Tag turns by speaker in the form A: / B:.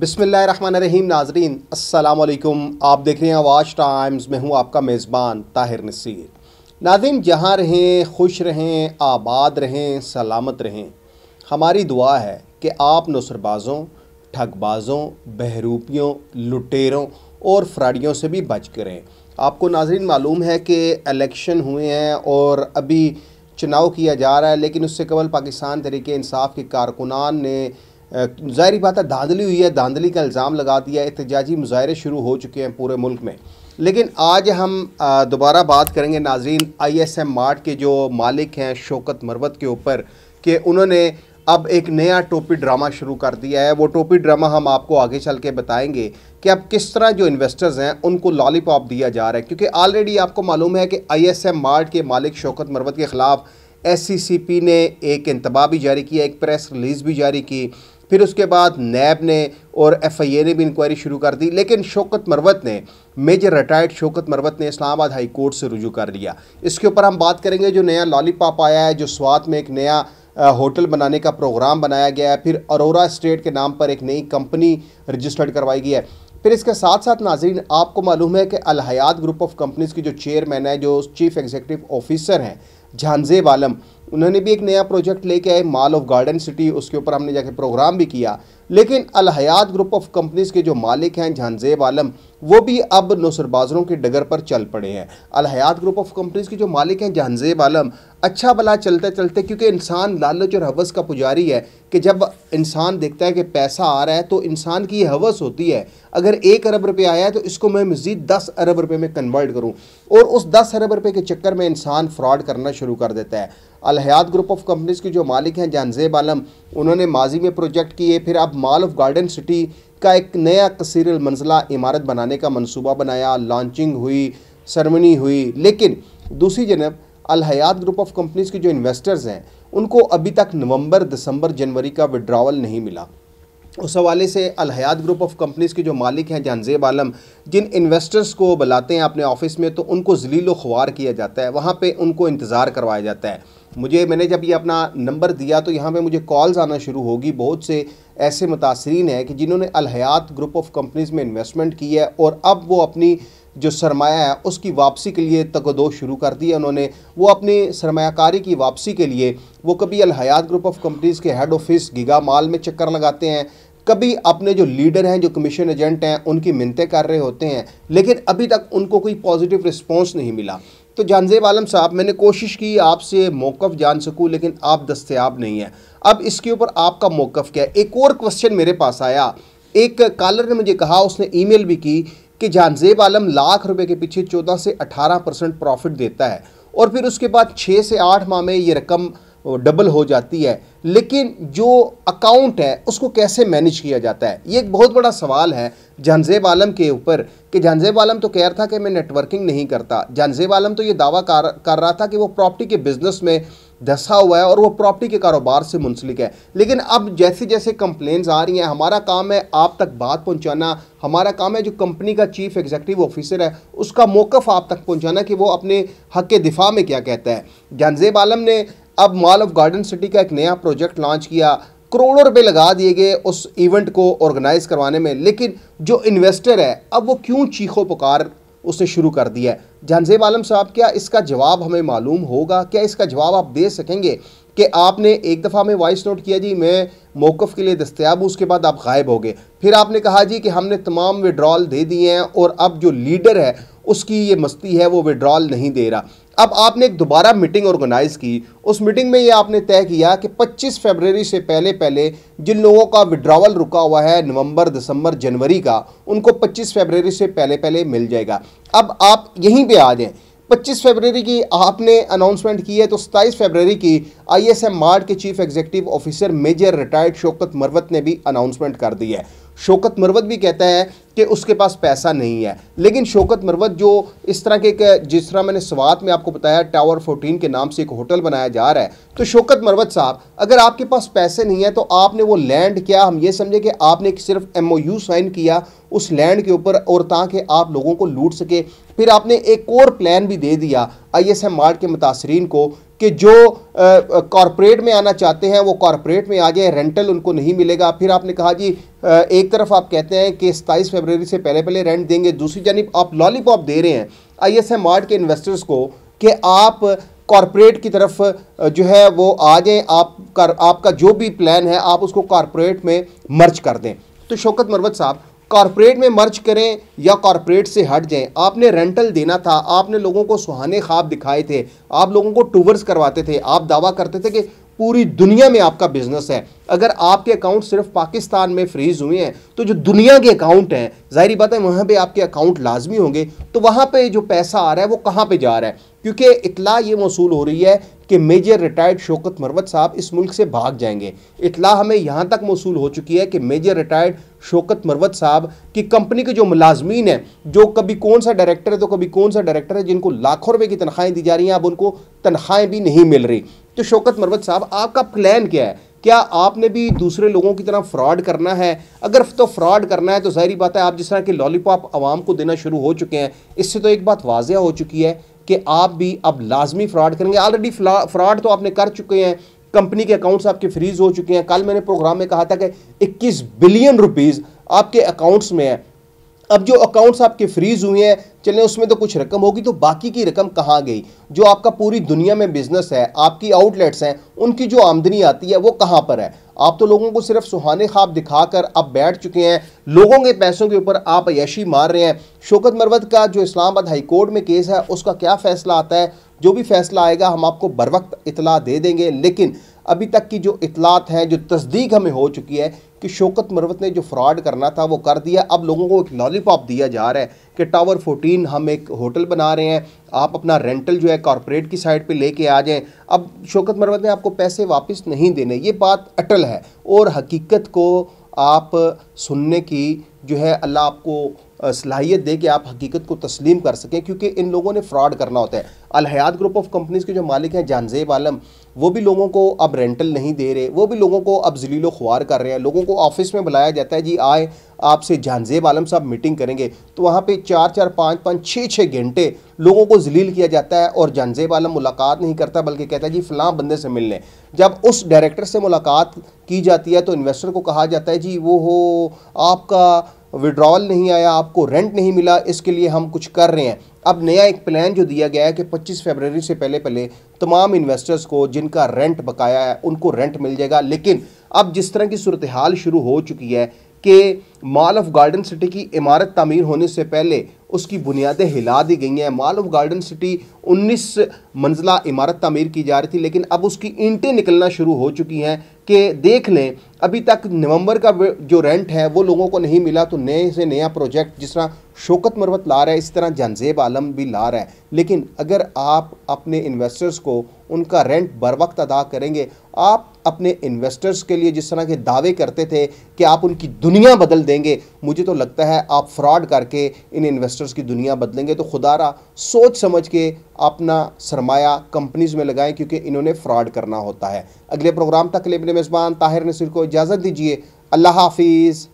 A: बिसमीम नाजरीन असलकुम आप देख रहे हैं आवाज़ टाइम्स में हूँ आपका मेज़बान ताहिर नसीर नाजिन जहाँ रहें खुश रहें आबाद रहें सलामत रहें हमारी दुआ है कि आप नसरबाज़ों ठगबाज़ों बहरूपियों लुटेरों और फ्राडियों से भी बच करें आपको नाजरीन मालूम है कि इलेक्शन हुए हैं और अभी चुनाव किया जा रहा है लेकिन उससे कबल पाकिस्तान तरीके इंसाफ के कारकुनान ने जाहिर बात है धांधली हुई है धांधली का इल्ज़ाम लगा दिया है एहतजाजी मुजाहरे शुरू हो चुके हैं पूरे मुल्क में लेकिन आज हम दोबारा बात करेंगे नाजरीन आई एस एम मार्ट के जो मालिक हैं शौकत मरवत के ऊपर कि उन्होंने अब एक नया टोपी ड्रामा शुरू कर दिया है वो टोपी ड्रामा हम आपको आगे चल के बताएंगे कि अब किस तरह जो इन्वेस्टर्स हैं उनको लॉलीपॉप दिया जा रहा है क्योंकि ऑलरेडी आपको मालूम है कि आई एस एम मार्ट के मालिक शौकत मरवत के ख़िलाफ़ एससीसीपी ने एक इंतबा भी जारी किया एक प्रेस रिलीज़ भी जारी की फिर उसके बाद नैब ने और एफआईए ने भी इंक्वायरी शुरू कर दी लेकिन शौकत मरवत ने मेजर रिटायर्ड शौकत मरवत ने इस्लामाबाद हाई कोर्ट से रुजू कर लिया इसके ऊपर हम बात करेंगे जो नया लॉलीपॉप आया है जो स्वात में एक नया होटल बनाने का प्रोग्राम बनाया गया है फिर अरोरा स्टेट के नाम पर एक नई कंपनी रजिस्टर्ड करवाई गई है फिर इसके साथ साथ नाजरीन आपको मालूम है कि अलहयात ग्रुप ऑफ कंपनीज़ की जो चेयरमैन है जो चीफ़ एग्जीक्यूटिव ऑफिसर हैं झांजेब आलम उन्होंने भी एक नया प्रोजेक्ट लेके आए माल ऑफ गार्डन सिटी उसके ऊपर हमने जाके प्रोग्राम भी किया लेकिन अलहयात ग्रुप ऑफ कंपनीज़ के जो मालिक हैं झांजेब आलम वो भी अब नौसरबाजरों के डगर पर चल पड़े हैं अलहयात ग्रुप ऑफ कंपनीज़ के जो मालिक हैं जहानजेब आलम अच्छा भला चलते चलते क्योंकि इंसान लालच और हवस का पुजारी है कि जब इंसान देखता है कि पैसा आ रहा है तो इंसान की हवस होती है अगर एक अरब रुपये आया है तो इसको मैं मज़ीद दस अरब रुपये में कन्वर्ट करूँ और उस दस अरब रुपये के चक्कर में इंसान फ्रॉड करना शुरू कर देता है अलहयात ग्रुप ऑफ कंपनीज़ के जो मालिक हैं जानजेब आलम उन्होंने माजी में प्रोजेक्ट किए फिर अब माल ऑफ गार्डन सिटी का एक नया कसर मंजिला इमारत बनाने का मनसूबा बनाया लॉन्चिंग हुई सरमनी हुई लेकिन दूसरी जनब अलहयात ग्रुप ऑफ कंपनीज़ के जो इन्वेस्टर्स हैं उनको अभी तक नवंबर दिसंबर जनवरी का विड्रावल नहीं मिला उस हवाले से अलहयात ग्रुप ऑफ कंपनीज़ के जो मालिक हैं जानजेब आलम जिन इन्वेस्टर्स को बुलाते हैं अपने ऑफिस में तो उनको जलील ख्वार किया जाता है वहाँ पे उनको इंतज़ार करवाया जाता है मुझे मैंने जब ये अपना नंबर दिया तो यहाँ पे मुझे कॉल्स आना शुरू होगी बहुत से ऐसे मुतासरीन हैं कि जिन्होंने अलहयात ग्रुप ऑफ कंपनीज़ में इन्वेस्टमेंट की है और अब वो अपनी जो सरमाया है उसकी वापसी के लिए तकदो शुरू कर दी है उन्होंने वो अपनी सरमाकारी की वापसी के लिए वो कभी अलहयात ग्रुप ऑफ कंपनीज़ के हेड ऑफिस गिगा माल में चक्कर लगाते हैं कभी अपने जो लीडर हैं जो कमीशन एजेंट हैं उनकी मिनतें कर रहे होते हैं लेकिन अभी तक उनको कोई पॉजिटिव रिस्पॉन्स नहीं मिला तो जानजेब आलम साहब मैंने कोशिश की आपसे मौक़ जान सकूँ लेकिन आप दस्तियाब नहीं हैं अब इसके ऊपर आपका मौक़ क्या है एक और क्वेश्चन मेरे पास आया एक कॉलर ने मुझे कहा उसने ईमेल भी की कि जानजेब आलम लाख रुपए के पीछे 14 से 18 परसेंट प्रॉफिट देता है और फिर उसके बाद 6 से 8 माह में ये रकम डबल हो जाती है लेकिन जो अकाउंट है उसको कैसे मैनेज किया जाता है ये एक बहुत बड़ा सवाल है जानजेब आलम के ऊपर कि जानजेब आलम तो कह रहा था कि मैं नेटवर्किंग नहीं करता जानजेब आलम तो ये दावा कर, कर रहा था कि वो प्रॉपर्टी के बिज़नेस में धसा हुआ है और वो प्रॉपर्टी के कारोबार से मुंसलिक है लेकिन अब जैसे जैसे कंप्लेंट्स आ रही हैं हमारा काम है आप तक बात पहुंचाना हमारा काम है जो कंपनी का चीफ एग्जीक्यूटिव ऑफिसर है उसका मौक़ आप तक पहुंचाना कि वो अपने हक के दिफा में क्या कहता है जानजेब आलम ने अब मॉल ऑफ गार्डन सिटी का एक नया प्रोजेक्ट लॉन्च किया करोड़ों रुपये लगा दिए गए उस इवेंट को ऑर्गेनाइज करवाने में लेकिन जो इन्वेस्टर है अब वो क्यों चीखों पुकार उसने शुरू कर दिया है जहानजेब आलम साहब क्या इसका जवाब हमें मालूम होगा क्या इसका जवाब आप दे सकेंगे कि आपने एक दफ़ा में वॉइस नोट किया जी मैं मौक़ के लिए दस्तियाब हूँ उसके बाद आप गायब हो गए फिर आपने कहा जी कि हमने तमाम विड्रॉल दे दिए हैं और अब जो लीडर है उसकी ये मस्ती है वो विड्रॉल नहीं दे रहा अब आपने एक दोबारा मीटिंग ऑर्गेनाइज की उस मीटिंग में ये आपने तय किया कि 25 फरवरी से पहले पहले जिन लोगों का विड्रावल रुका हुआ है नवंबर दिसंबर जनवरी का उनको 25 फरवरी से पहले पहले मिल जाएगा अब आप यहीं पे आ जाएं 25 फरवरी की आपने अनाउंसमेंट की है तो 27 फरवरी की आईएसएम मार्ट के chief executive officer major retired Shaukat Marwat ने भी अनाउंसमेंट कर दी है शौकत मरवत भी कहता है कि उसके पास पैसा नहीं है लेकिन शौकत मरवत जो इस तरह के जिस तरह मैंने स्वात में आपको बताया टावर फोर्टीन के नाम से एक होटल बनाया जा रहा है तो शौकत मरवत साहब अगर आपके पास पैसे नहीं है तो आपने वो लैंड किया हम ये समझे कि आपने सिर्फ एम साइन किया उस लैंड के ऊपर और ताकि आप लोगों को लूट सके फिर आपने एक और प्लान भी दे दिया आई एस एम मार्ट के मुतासरीन को कि जो कॉरपोरेट में आना चाहते हैं वो कॉरपोरेट में आ जाए रेंटल उनको नहीं मिलेगा फिर आपने कहा जी आ, एक तरफ आप कहते हैं कि सताईस फरवरी से पहले पहले रेंट देंगे दूसरी जानब आप लॉलीपॉप दे रहे हैं आई एस एम मार्ट के इन्वेस्टर्स को कि आप कॉरपोरेट की तरफ जो है वो आ जाएँ आप कर, आपका जो भी प्लान है आप उसको कॉरपोरेट में मर्ज कर दें तो शौकत मरवत साहब कॉरपोरेट में मर्ज करें या कॉरपोरेट से हट जाएं आपने रेंटल देना था आपने लोगों को सुहाने ख्वाब दिखाए थे आप लोगों को टूवर्स करवाते थे आप दावा करते थे कि पूरी दुनिया में आपका बिजनेस है अगर आपके अकाउंट सिर्फ पाकिस्तान में फ्रीज हुए हैं तो जो दुनिया के अकाउंट हैं जाहिर बात है वहाँ पर आपके अकाउंट लाजमी होंगे तो वहाँ पर जो पैसा आ रहा है वो कहाँ पर जा रहा है क्योंकि इतला ये मौसू हो रही है कि मेजर रिटायर्ड शौकत मरवत साहब इस मुल्क से भाग जाएंगे इतला हमें यहाँ तक मौसू हो चुकी है कि मेजर रिटायर्ड शौकत मरवत साहब की कंपनी के जो मुलाजमीन हैं जो कभी कौन सा डायरेक्टर है तो कभी कौन सा डायरेक्टर है जिनको लाखों रुपए की तनख्वाहें दी जा रही हैं अब उनको तनख्वाहें भी नहीं मिल रही तो शौकत मरवत साहब आपका प्लान क्या है क्या आपने भी दूसरे लोगों की तरह फ्रॉड करना है अगर तो फ्रॉड करना है तो जाहरी बात है आप जिस तरह के लॉलीपॉप आवाम को देना शुरू हो चुके हैं इससे तो एक बात वाजह हो चुकी है कि आप भी अब लाजमी फ्रॉड करेंगे ऑलरेडी फ्रॉड तो आपने कर चुके हैं कंपनी के अकाउंट्स आपके फ्रीज हो चुके हैं कल मैंने प्रोग्राम में कहा था कि 21 बिलियन रुपीस आपके अकाउंट्स में है अब जो अकाउंट्स आपके फ्रीज हुए हैं चलें उसमें तो कुछ रकम होगी तो बाकी की रकम कहाँ गई जो आपका पूरी दुनिया में बिजनेस है आपकी आउटलेट्स हैं उनकी जो आमदनी आती है वो कहाँ पर है आप तो लोगों को सिर्फ सुहाने खाब दिखाकर आप बैठ चुके हैं लोगों के पैसों के ऊपर आप यशी मार रहे हैं शोकत मरवत का जो इस्लामाबाद हाई कोर्ट में केस है उसका क्या फैसला आता है जो भी फैसला आएगा हम आपको बर वक्त इतला दे देंगे लेकिन अभी तक की जो इतलात हैं जो तस्दीक हमें हो चुकी है कि शोकत मरवत ने जो फ्रॉड करना था वो कर दिया अब लोगों को एक लॉलीपॉप दिया जा रहा है कि टावर 14 हम एक होटल बना रहे हैं आप अपना रेंटल जो है कॉरपोरेट की साइड पे लेके आ जाएं अब शोकत मरवत ने आपको पैसे वापस नहीं देने ये बात अटल है और हकीकत को आप सुनने की जो है अल्लाह आपको सलाहियत दे कि आप हकीकत को तस्लीम कर सकें क्योंकि इन लोगों ने फ्रॉड करना होता है अलहयात ग्रुप ऑफ कंपनीज़ के जो मालिक हैं जानजेब आलम वो भी लोगों को अब रेंटल नहीं दे रहे वो भी लोगों को अब जलीलो ख्वार कर रहे हैं लोगों को ऑफिस में बुलाया जाता है जी आए आपसे जहानजेब आलम साहब मीटिंग करेंगे तो वहाँ पे चार चार पाँच पाँच छः छः घंटे लोगों को जलील किया जाता है और जहानजेब आलम मुलाकात नहीं करता बल्कि कहता है जी फ़लाँ बंदे से मिल लें जब उस डायरेक्टर से मुलाकात की जाती है तो इन्वेस्टर को कहा जाता है जी वो हो आपका विड्रॉल नहीं आया आपको रेंट नहीं मिला इसके लिए हम कुछ कर रहे हैं अब नया एक प्लान जो दिया गया है कि 25 फरवरी से पहले पहले तमाम इन्वेस्टर्स को जिनका रेंट बकाया है उनको रेंट मिल जाएगा लेकिन अब जिस तरह की सूरत हाल शुरू हो चुकी है कि मॉल ऑफ गार्डन सिटी की इमारत तमीर होने से पहले उसकी बुनियादें हिला दी गई हैं मॉल ऑफ गार्डन सिटी 19 मंजिला इमारत तमीर की जा रही थी लेकिन अब उसकी ईंटें निकलना शुरू हो चुकी हैं कि देख लें अभी तक नवंबर का जो रेंट है वो लोगों को नहीं मिला तो नए से नया प्रोजेक्ट जिस तरह शोकत मरवत ला रहा है इस तरह जानजेब आलम भी ला रहा है लेकिन अगर आप अपने इन्वेस्टर्स को उनका रेंट बर वक्त अदा करेंगे आप अपने इन्वेस्टर्स के लिए जिस तरह के दावे करते थे कि आप उनकी दुनिया बदल देंगे मुझे तो लगता है आप फ्रॉड करके इन इन्वेस्टर्स की दुनिया बदलेंगे तो खुदारा सोच समझ के अपना सरमाया कंपनीज में लगाएं क्योंकि इन्होंने फ्रॉड करना होता है अगले प्रोग्राम तक ले मेजबान ताहिर नसीर को इजाज़त दीजिए अल्लाह हाफिज़